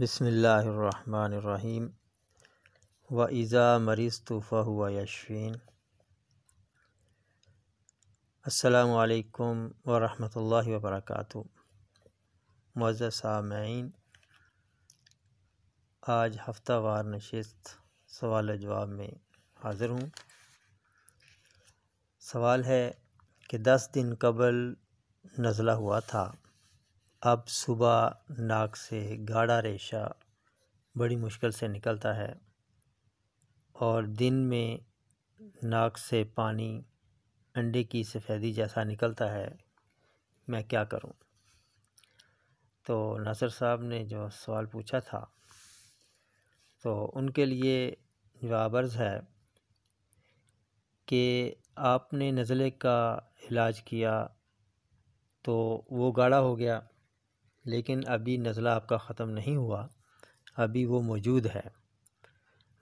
बसमीम व इज़ा मरीज़ तोफ़ा हुआ यशवीन असलकम वरम वर्क़ मज़ सामीन आज हफ्ता वार नशस्त सवाल जवाब में हाज़िर हूँ सवाल है कि दस दिन कबल नज़ला हुआ था अब सुबह नाक से गाढ़ा रेशा बड़ी मुश्किल से निकलता है और दिन में नाक से पानी अंडे की सफ़ेदी जैसा निकलता है मैं क्या करूं? तो नसर साहब ने जो सवाल पूछा था तो उनके लिए जवाब है कि आपने नज़ले का इलाज किया तो वो गाढ़ा हो गया लेकिन अभी नज़ला आपका ख़त्म नहीं हुआ अभी वो मौजूद है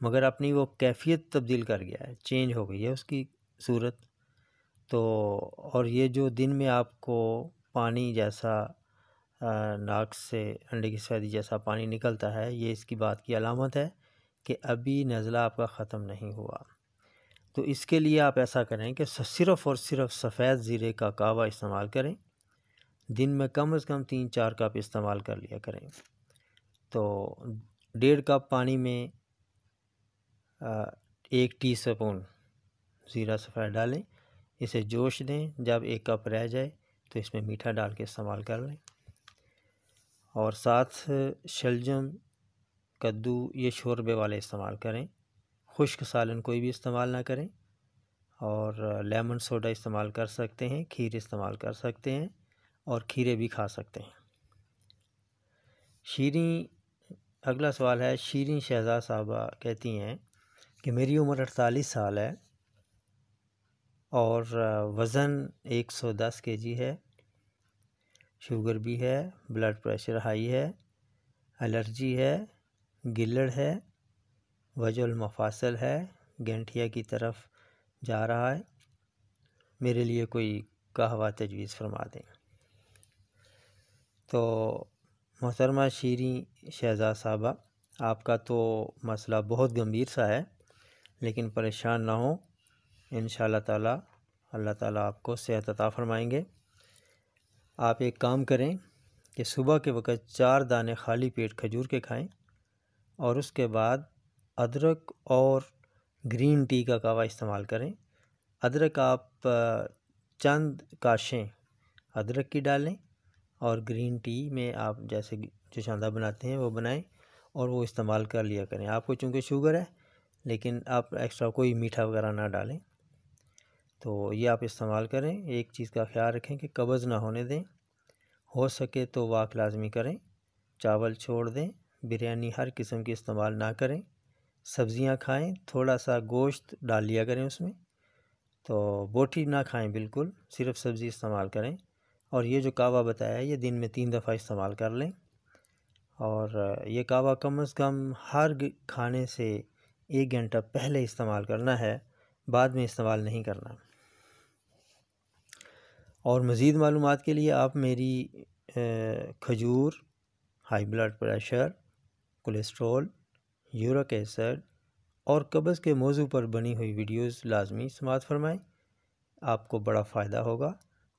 मगर अपनी वो कैफियत तब्दील कर गया है चेंज हो गई है उसकी सूरत तो और ये जो दिन में आपको पानी जैसा नाक से अंडे की सर्दी जैसा पानी निकलता है ये इसकी बात की अलामत है कि अभी नज़ला आपका ख़त्म नहीं हुआ तो इसके लिए आप ऐसा करें कि सिर्फ़ और सिर्फ सफ़ेद ज़ीरे का कावा इस्तेमाल करें दिन में कम से कम तीन चार कप इस्तेमाल कर लिया करें तो डेढ़ कप पानी में एक टी स्पून ज़ीरा सफ़ेद डालें इसे जोश दें जब एक कप रह जाए तो इसमें मीठा डाल के इस्तेमाल कर लें और साथ शलजम कद्दू ये शोरबे वाले इस्तेमाल करें खुश्क सालन कोई भी इस्तेमाल ना करें और लेमन सोडा इस्तेमाल कर सकते हैं खीर इस्तेमाल कर सकते हैं और खीरे भी खा सकते हैं शीरी अगला सवाल है शीरी शहजाद साहबा कहती हैं कि मेरी उम्र अड़तालीस साल है और वज़न 110 केजी है शुगर भी है ब्लड प्रेशर हाई है एलर्जी है गिलड़ है वजुल मफासल है गेंठिया की तरफ जा रहा है मेरे लिए कोई कहवा तजवीज़ फरमा दें तो मोहतरमा शीरी शहजाद साहबा आपका तो मसला बहुत गंभीर सा है लेकिन परेशान ना हो इन ताला अल्लाह ताला आपको सेहत अता फरमाएंगे आप एक काम करें कि सुबह के वक़्त चार दाने खाली पेट खजूर के खाएं और उसके बाद अदरक और ग्रीन टी का कावा इस्तेमाल करें अदरक आप चंद काशें अदरक की डालें और ग्रीन टी में आप जैसे जो चांदा बनाते हैं वो बनाएं और वो इस्तेमाल कर लिया करें आपको चूँकि शुगर है लेकिन आप एक्स्ट्रा कोई मीठा वगैरह ना डालें तो ये आप इस्तेमाल करें एक चीज़ का ख्याल रखें कि कब्ज़ ना होने दें हो सके तो वाक लाजमी करें चावल छोड़ दें बिरयानी हर किस्म की इस्तेमाल ना करें सब्ज़ियाँ खाएं थोड़ा सा गोश्त डाल लिया करें उसमें तो बोटी ना खाएं बिल्कुल सिर्फ सब्ज़ी इस्तेमाल करें और ये जो कावा बताया ये दिन में तीन दफ़ा इस्तेमाल कर लें और ये कावा कम अज़ कम हर खाने से एक घंटा पहले इस्तेमाल करना है बाद में इस्तेमाल नहीं करना और मज़ीद मालूम के लिए आप मेरी खजूर high blood pressure cholesterol uric acid और कब्ज़ के मौजू पर बनी हुई वीडियोस लाजमी समात फरमाएं आपको बड़ा फ़ायदा होगा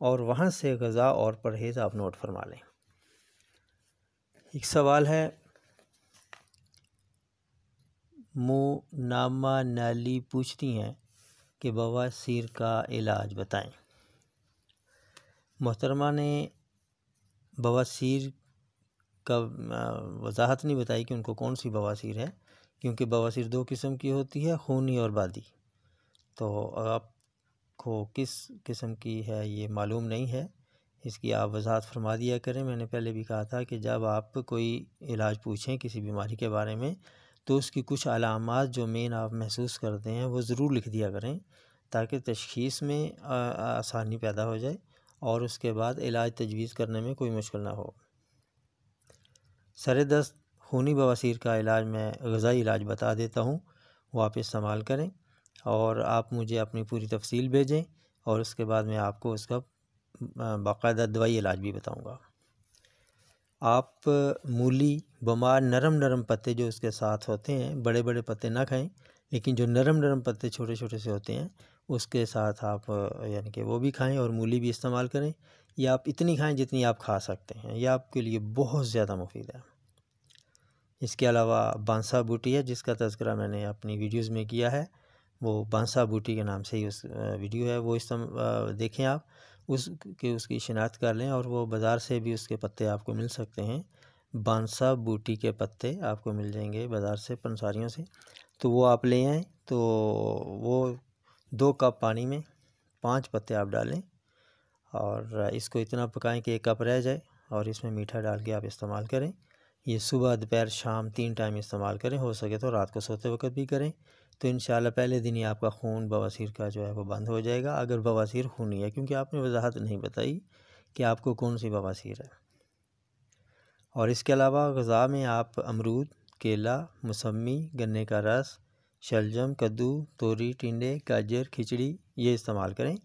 और वहाँ से गज़ा और परहेज़ आप नोट फरमा लें एक सवाल है मुँह नामा नाली पूछती हैं कि सिर का इलाज बताएं मोहतरमा ने बवासीर का वजाहत नहीं बताई कि उनको कौन सी बवासीर है क्योंकि बवासीर दो किस्म की होती है खूनी और बादी तो आप को किस किस्म की है ये मालूम नहीं है इसकी आप वजाहत फरमा दिया करें मैंने पहले भी कहा था कि जब आप कोई इलाज पूछें किसी बीमारी के बारे में तो उसकी कुछ अलामत जो मेन आप महसूस करते हैं वो ज़रूर लिख दिया करें ताकि तशखीस में आसानी पैदा हो जाए और उसके बाद इलाज तजवीज़ करने में कोई मुश्किल ना हो सर दस्त खूनी बवासीर का इलाज मैं गज़ाई इलाज बता देता हूँ वो आप इस्तेमाल करें और आप मुझे अपनी पूरी तफसील भेजें और उसके बाद मैं आपको उसका बाकायदा दवाई इलाज भी बताऊंगा आप मूली बमार नरम नरम पत्ते जो उसके साथ होते हैं बड़े बड़े पत्ते ना खाएं लेकिन जो नरम नरम पत्ते छोटे छोटे से होते हैं उसके साथ आप यानी कि वो भी खाएं और मूली भी इस्तेमाल करें या आप इतनी खाएं जितनी आप खा सकते हैं यह आपके लिए बहुत ज़्यादा मुफीद है इसके अलावा बांसा बूटी है जिसका तस्करा मैंने अपनी वीडियोज़ में किया है वो बांसा बूटी के नाम से ही उस वीडियो है वो इस देखें आप उस के उसकी शिनाख्त कर लें और वो बाज़ार से भी उसके पत्ते आपको मिल सकते हैं बांसा बूटी के पत्ते आपको मिल जाएंगे बाज़ार से पंसारियों से तो वो आप ले आएँ तो वो दो कप पानी में पाँच पत्ते आप डालें और इसको इतना पकाएं कि एक कप रह जाए और इसमें मीठा डाल के आप इस्तेमाल करें ये सुबह दोपहर शाम तीन टाइम इस्तेमाल करें हो सके तो रात को सोते वक्त भी करें तो इन पहले दिन ही आपका खून बवासीर का जो है वो बंद हो जाएगा अगर बवासीर खूनी है क्योंकि आपने वजाहत नहीं बताई कि आपको कौन सी बवासीर है और इसके अलावा गज़ा में आप अमरूद केला मौसमी गन्ने का रस शलजम कद्दू तोरी टिंडे गाजर खिचड़ी ये इस्तेमाल करें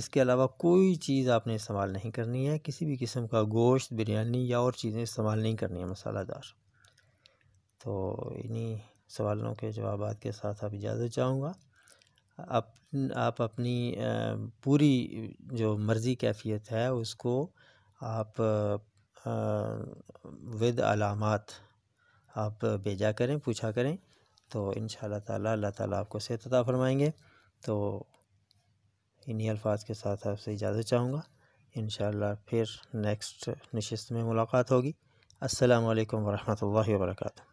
इसके अलावा कोई चीज़ आपने इस्तेमाल नहीं करनी है किसी भी किस्म का गोश्त बिरयानी या और चीज़ें इस्तेमाल नहीं करनी है मसालादार तो इन्हीं सवालों के जवाब के साथ आप इजाज़त चाहूँगा आप आप अपनी पूरी जो मर्ज़ी कैफियत है उसको आप विद अलामत आप भेजा करें पूछा करें तो इन ताला अल्लाह ताला आपको सेहत अदा फरमाएंगे तो इन्हीं अल्फाज के साथ आपसे इजाज़त चाहूँगा इन फिर नेक्स्ट नशस्त में मुलाकात होगी असलकम वरहमल वर्का